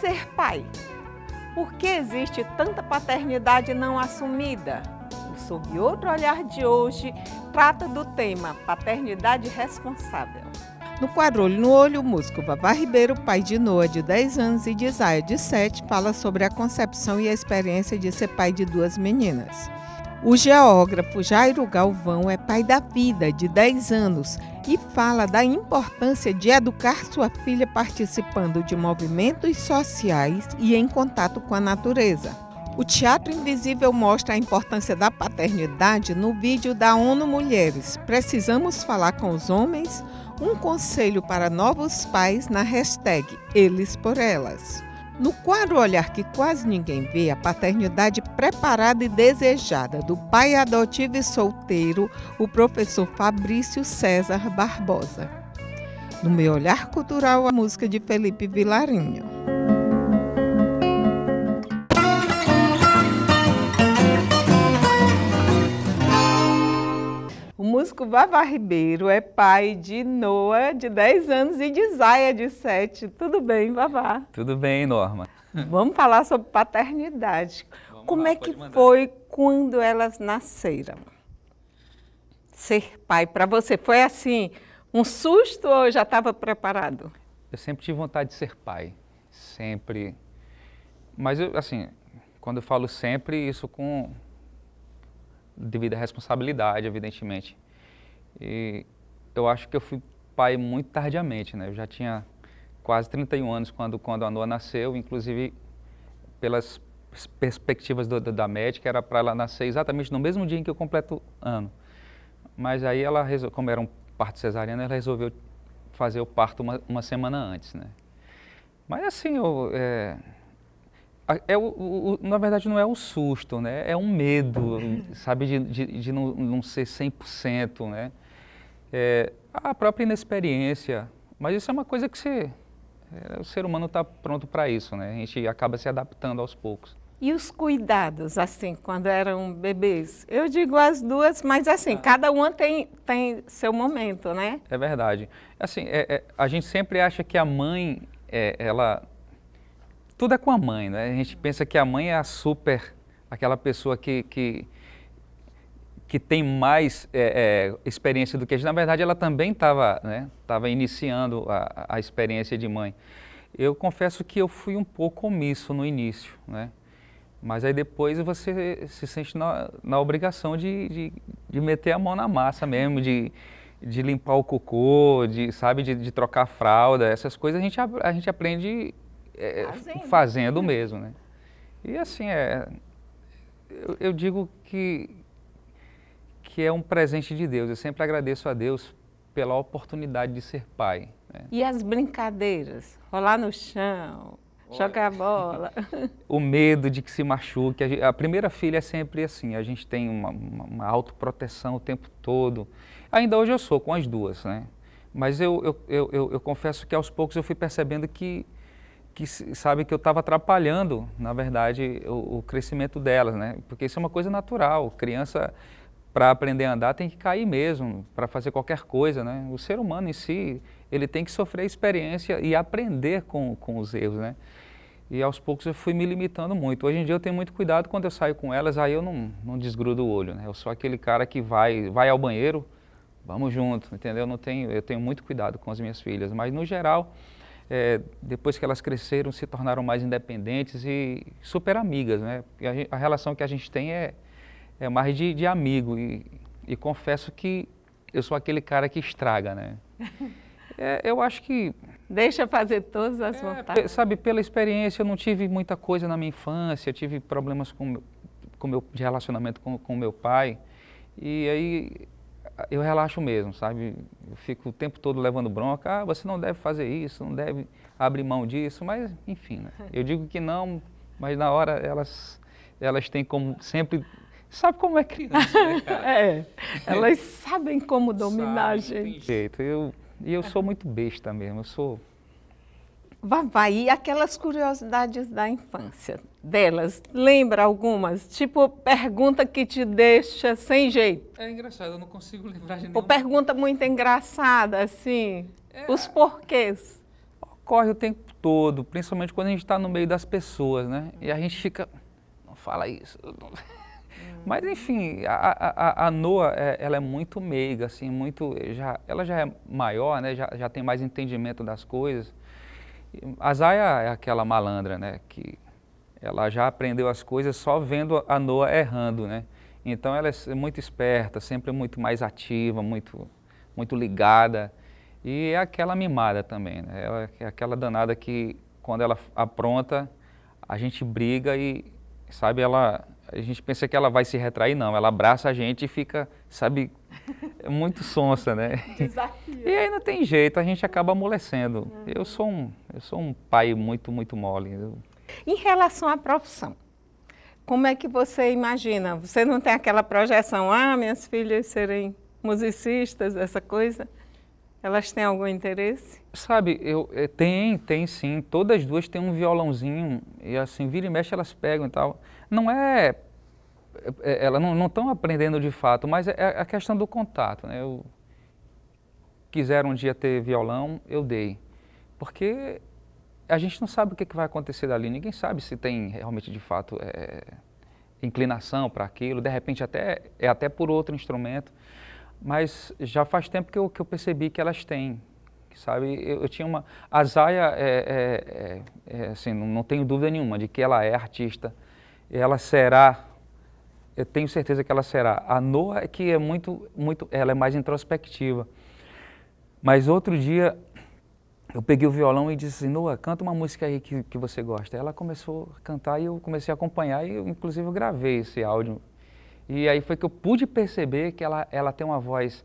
ser pai? Por que existe tanta paternidade não assumida? O Sob Outro Olhar de hoje trata do tema paternidade responsável. No quadro Olho no olho, o músico Vavá Ribeiro, pai de Noah de 10 anos e de Isaia de 7, fala sobre a concepção e a experiência de ser pai de duas meninas. O geógrafo Jairo Galvão é pai da vida, de 10 anos, e fala da importância de educar sua filha participando de movimentos sociais e em contato com a natureza. O Teatro Invisível mostra a importância da paternidade no vídeo da ONU Mulheres. Precisamos falar com os homens? Um conselho para novos pais na hashtag Eles por Elas. No quadro Olhar que Quase Ninguém Vê, a paternidade preparada e desejada do pai adotivo e solteiro, o professor Fabrício César Barbosa. No meu olhar cultural, a música de Felipe Vilarinho. músico Vavá Ribeiro é pai de Noah, de 10 anos, e de Zaya, de 7. Tudo bem, Vavá? Tudo bem, Norma. Vamos falar sobre paternidade. Vamos Como lá, é que mandar. foi quando elas nasceram? Ser pai para você foi assim, um susto ou já estava preparado? Eu sempre tive vontade de ser pai, sempre. Mas eu, assim, quando eu falo sempre, isso com devida responsabilidade, evidentemente. E eu acho que eu fui pai muito tardiamente, né? Eu já tinha quase 31 anos quando, quando a Noa nasceu, inclusive pelas perspectivas do, do, da médica, era para ela nascer exatamente no mesmo dia em que eu completo ano. Mas aí ela, como era um parto cesariano, ela resolveu fazer o parto uma, uma semana antes, né? Mas assim, eu, é, é o, o, na verdade não é um susto, né? É um medo, sabe, de, de, de não, não ser 100%, né? É, a própria inexperiência, mas isso é uma coisa que é, o ser humano está pronto para isso, né? A gente acaba se adaptando aos poucos. E os cuidados, assim, quando eram bebês? Eu digo as duas, mas assim, ah. cada uma tem, tem seu momento, né? É verdade. Assim, é, é a gente sempre acha que a mãe, é, ela... Tudo é com a mãe, né? A gente pensa que a mãe é a super, aquela pessoa que, que que tem mais é, é, experiência do que a gente. Na verdade, ela também estava né, tava iniciando a, a experiência de mãe. Eu confesso que eu fui um pouco omisso no início, né? Mas aí depois você se sente na, na obrigação de, de, de, meter a mão na massa mesmo, de, de limpar o cocô, de, sabe, de, de trocar fralda, essas coisas a gente, a gente aprende é, fazendo. fazendo. mesmo, né? E assim, é, eu, eu digo que que é um presente de Deus. Eu sempre agradeço a Deus pela oportunidade de ser pai. Né? E as brincadeiras? Rolar no chão, Olha. jogar bola. o medo de que se machuque. A primeira filha é sempre assim, a gente tem uma, uma, uma autoproteção o tempo todo. Ainda hoje eu sou com as duas, né? Mas eu, eu, eu, eu, eu confesso que aos poucos eu fui percebendo que, que sabe, que eu estava atrapalhando, na verdade, o, o crescimento delas, né? Porque isso é uma coisa natural. Criança para aprender a andar tem que cair mesmo, para fazer qualquer coisa, né? O ser humano em si, ele tem que sofrer experiência e aprender com, com os erros, né? E aos poucos eu fui me limitando muito. Hoje em dia eu tenho muito cuidado quando eu saio com elas, aí eu não, não desgrudo o olho, né? Eu sou aquele cara que vai, vai ao banheiro, vamos junto, entendeu? Não tenho, eu tenho muito cuidado com as minhas filhas, mas no geral, é, depois que elas cresceram, se tornaram mais independentes e super amigas, né? A, a relação que a gente tem é, é mais de, de amigo. E, e, confesso que eu sou aquele cara que estraga, né? É, eu acho que. Deixa fazer todas as é, vontades. Sabe, pela experiência, eu não tive muita coisa na minha infância, tive problemas com, com meu, de relacionamento com, o meu pai. E aí eu relaxo mesmo, sabe? Eu fico o tempo todo levando bronca. Ah, você não deve fazer isso, não deve abrir mão disso, mas enfim, né? Eu digo que não, mas na hora elas, elas têm como sempre Sabe como é criança, né, cara? é, elas sabem como dominar Sabe, a gente. jeito. Eu, e eu sou muito besta mesmo, eu sou... Vavai, e aquelas curiosidades da infância delas, lembra algumas? Tipo, pergunta que te deixa sem jeito. É engraçado, eu não consigo lembrar de nenhuma. Ou pergunta muito engraçada, assim, é. os porquês. Ocorre o tempo todo, principalmente quando a gente está no meio das pessoas, né? E a gente fica, não fala isso, não... Mas enfim, a, a, a Noa é, ela é muito meiga, assim, muito já, ela já é maior, né? Já, já tem mais entendimento das coisas. A Zaya é aquela malandra, né? Que ela já aprendeu as coisas só vendo a Noa errando, né? Então ela é muito esperta, sempre muito mais ativa, muito, muito ligada. E é aquela mimada também, né? Ela é aquela danada que quando ela apronta, a gente briga e, sabe, ela a gente pensa que ela vai se retrair, não. Ela abraça a gente e fica, sabe, é muito sonsa, né? Desafio. E aí não tem jeito, a gente acaba amolecendo. Uhum. Eu, sou um, eu sou um pai muito, muito mole. Eu... Em relação à profissão, como é que você imagina? Você não tem aquela projeção, ah, minhas filhas serem musicistas, essa coisa? Elas têm algum interesse? Sabe, eu, eh, tem, tem sim. Todas duas têm um violãozinho e assim, vira e mexe elas pegam e tal. Não é. é elas não estão aprendendo de fato, mas é, é a questão do contato. Né? Eu quiseram um dia ter violão, eu dei. Porque a gente não sabe o que, que vai acontecer dali, ninguém sabe se tem realmente de fato é, inclinação para aquilo, de repente até, é até por outro instrumento mas já faz tempo que eu, que eu percebi que elas têm, sabe? Eu, eu tinha uma... A Zaya, é, é, é, é assim, não, não tenho dúvida nenhuma de que ela é artista, ela será, eu tenho certeza que ela será. A Noa é que é muito, muito, ela é mais introspectiva. Mas outro dia eu peguei o violão e disse assim, Noa, canta uma música aí que, que você gosta. Ela começou a cantar e eu comecei a acompanhar e eu, inclusive, eu gravei esse áudio e aí foi que eu pude perceber que ela, ela tem uma voz,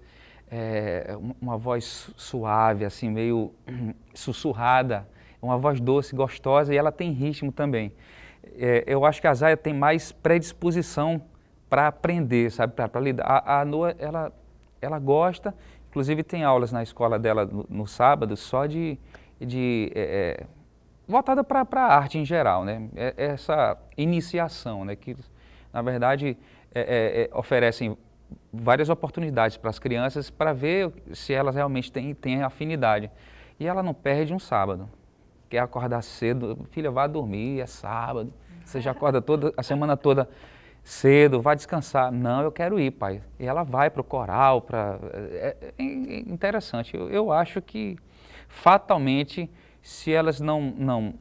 é, uma voz suave, assim, meio sussurrada, uma voz doce, gostosa, e ela tem ritmo também. É, eu acho que a Zaya tem mais predisposição para aprender, sabe, para lidar. A, a Noa, ela, ela gosta, inclusive tem aulas na escola dela no, no sábado só de, de é, é voltada para a arte em geral, né? É, é essa iniciação, né? Que, na verdade, é, é, é, oferecem várias oportunidades para as crianças para ver se elas realmente têm, têm afinidade. E ela não perde um sábado. Quer acordar cedo, filha, vá dormir, é sábado. Você já acorda toda a semana toda cedo, vai descansar. Não, eu quero ir, pai. E ela vai para o coral, para... É, é, é, interessante. Eu, eu acho que, fatalmente, se elas não, não,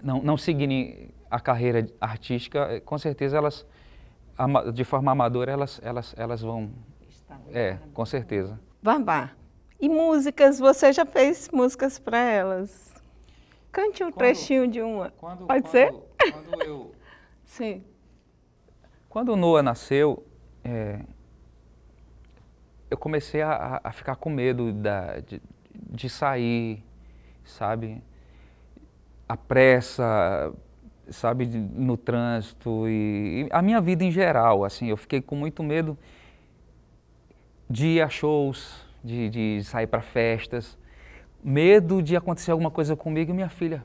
não, não seguirem a carreira artística, é, com certeza elas de forma amadora, elas, elas, elas vão. É, né? com certeza. Babá, e músicas? Você já fez músicas para elas? Cante um quando, trechinho de uma. Quando, Pode quando, ser? Quando eu. Sim. Quando o Noah nasceu, é, eu comecei a, a, ficar com medo da, de, de sair, sabe? A pressa, sabe, no trânsito e, e, a minha vida em geral, assim, eu fiquei com muito medo de ir a shows, de, de sair para festas, medo de acontecer alguma coisa comigo e minha filha,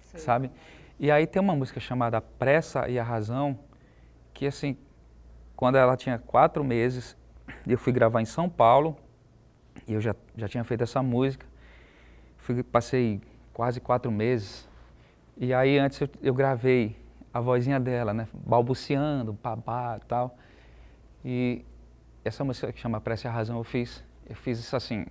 Sim. sabe? E aí tem uma música chamada Pressa e a Razão, que assim, quando ela tinha quatro meses, eu fui gravar em São Paulo, e eu já, já tinha feito essa música, fui, passei quase quatro meses e aí antes eu, eu gravei a vozinha dela, né? Balbuciando, babá e tal. E essa música que chama Prece a Razão, eu fiz, eu fiz isso assim,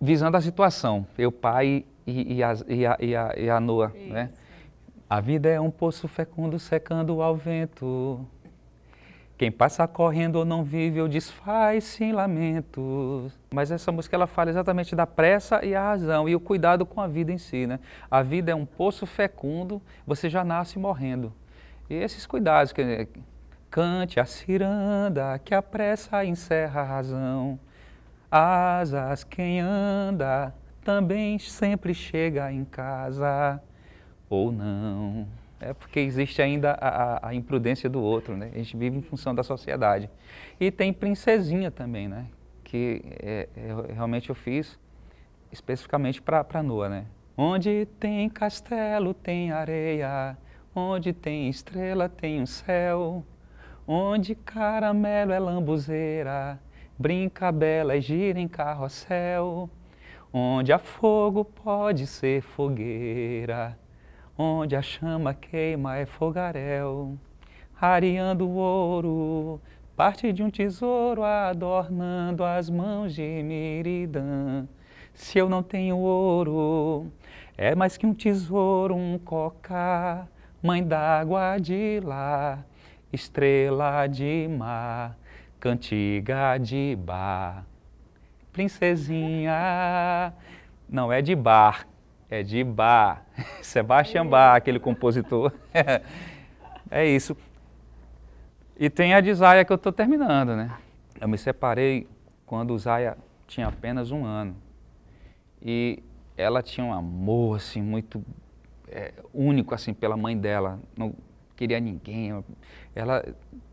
visando a situação, eu pai e, e, a, e, a, e, a, e a Noa, né? A vida é um poço fecundo secando ao vento, quem passa correndo ou não vive ou desfaz sem lamentos. Mas essa música ela fala exatamente da pressa e a razão e o cuidado com a vida em si, né? A vida é um poço fecundo, você já nasce morrendo. E esses cuidados que cante a ciranda que a pressa encerra a razão. Asas quem anda também sempre chega em casa ou não. É porque existe ainda a, a, imprudência do outro, né? A gente vive em função da sociedade. E tem Princesinha também, né? Que é, é, realmente eu fiz especificamente para Noa, né? Onde tem castelo, tem areia. Onde tem estrela, tem um céu. Onde caramelo é lambuzeira. Brinca bela e gira em carrossel. Onde há fogo pode ser fogueira onde a chama queima é fogaréu, rareando o ouro, parte de um tesouro adornando as mãos de Miridã. Se eu não tenho ouro, é mais que um tesouro, um coca, mãe d'água de lá, estrela de mar, cantiga de bar, princesinha, não é de bar, é de Bach, Sebastian Bach, aquele compositor. é isso. E tem a de Zaya que eu estou terminando, né? Eu me separei quando Zaya tinha apenas um ano. E ela tinha um amor, assim, muito é, único, assim, pela mãe dela. Não queria ninguém. Ela,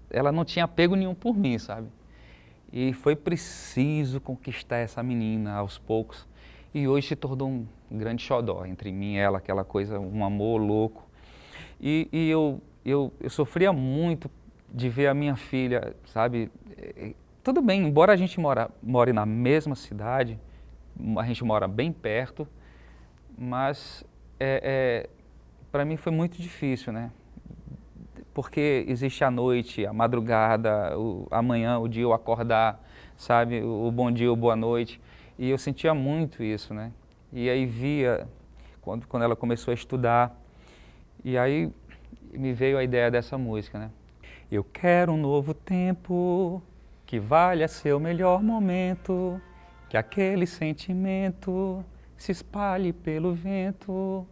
ela não tinha apego nenhum por mim, sabe? E foi preciso conquistar essa menina aos poucos. E hoje se tornou um grande xodó entre mim e ela, aquela coisa, um amor louco. E, e eu, eu, eu sofria muito de ver a minha filha, sabe? É, é, tudo bem, embora a gente mora, more na mesma cidade, a gente mora bem perto, mas é, é, para mim foi muito difícil, né? Porque existe a noite, a madrugada, o, amanhã, o dia eu acordar, sabe? O, o bom dia, o boa noite. E eu sentia muito isso, né? E aí via, quando, quando ela começou a estudar, e aí me veio a ideia dessa música, né? Eu quero um novo tempo que valha seu melhor momento, que aquele sentimento se espalhe pelo vento.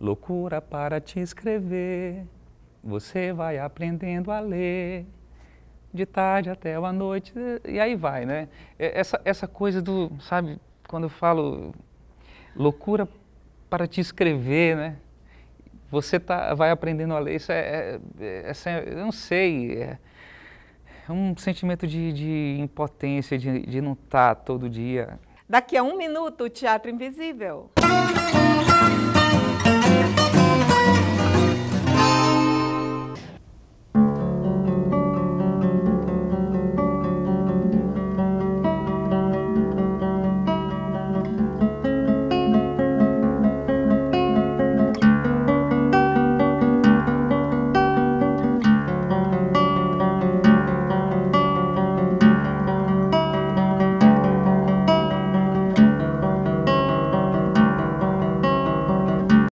Loucura para te escrever, você vai aprendendo a ler, de tarde até a noite, e aí vai, né? É, essa, essa coisa do, sabe, quando eu falo loucura para te escrever, né? Você tá, vai aprendendo a ler, isso é, é, é, é eu não sei, é, é um sentimento de, de impotência, de, de não estar tá todo dia. Daqui a um minuto, o Teatro Invisível.